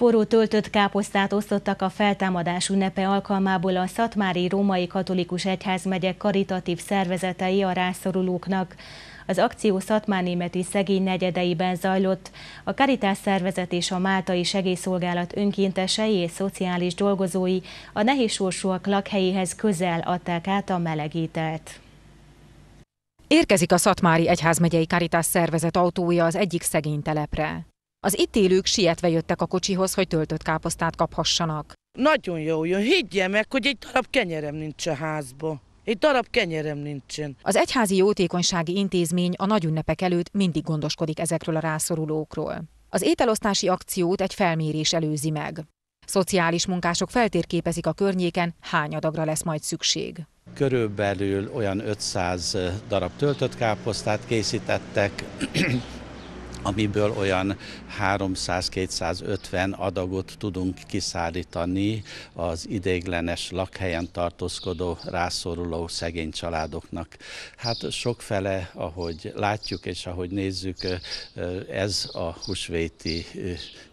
Forró töltött káposztát osztottak a feltámadás ünnepe alkalmából a Szatmári Római Katolikus Egyházmegyek karitatív szervezetei a rászorulóknak. Az akció Szatmárnémeti szegény negyedeiben zajlott. A Karitás szervezet és a Máltai Segélyszolgálat önkéntesei és szociális dolgozói a nehézsorsúak lakhelyéhez közel adták át a melegítelt. Érkezik a Szatmári Egyházmegyei Karitás szervezet autója az egyik szegény telepre. Az itt élők sietve jöttek a kocsihoz, hogy töltött káposztát kaphassanak. Nagyon jó jön, higgye meg, hogy egy darab kenyerem nincs a házba. Egy darab kenyerem nincsen. Az Egyházi Jótékonysági Intézmény a nagy ünnepek előtt mindig gondoskodik ezekről a rászorulókról. Az ételosztási akciót egy felmérés előzi meg. Szociális munkások feltérképezik a környéken, hány adagra lesz majd szükség. Körülbelül olyan 500 darab töltött káposztát készítettek, amiből olyan 300-250 adagot tudunk kiszállítani az ideiglenes lakhelyen tartózkodó rászoruló szegény családoknak. Hát sokfele, ahogy látjuk és ahogy nézzük, ez a husvéti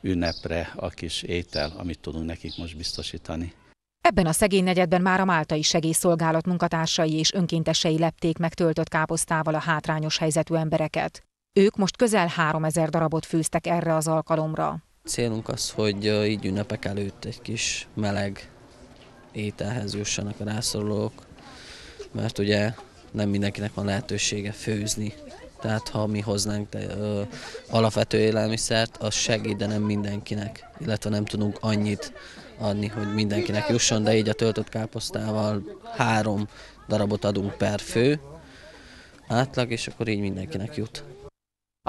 ünnepre a kis étel, amit tudunk nekik most biztosítani. Ebben a szegény negyedben már a Máltai Segélyszolgálat munkatársai és önkéntesei lepték meg töltött káposztával a hátrányos helyzetű embereket. Ők most közel 3000 darabot főztek erre az alkalomra. Célunk az, hogy így ünnepek előtt egy kis meleg ételhez jussanak a rászorulók, mert ugye nem mindenkinek van lehetősége főzni. Tehát ha mi hoznánk de, ö, alapvető élelmiszert, az segít, de nem mindenkinek, illetve nem tudunk annyit adni, hogy mindenkinek jusson, de így a töltött káposztával három darabot adunk per fő átlag, és akkor így mindenkinek jut.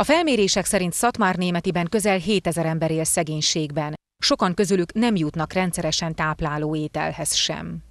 A felmérések szerint Szatmár Németiben közel 7000 ember él szegénységben. Sokan közülük nem jutnak rendszeresen tápláló ételhez sem.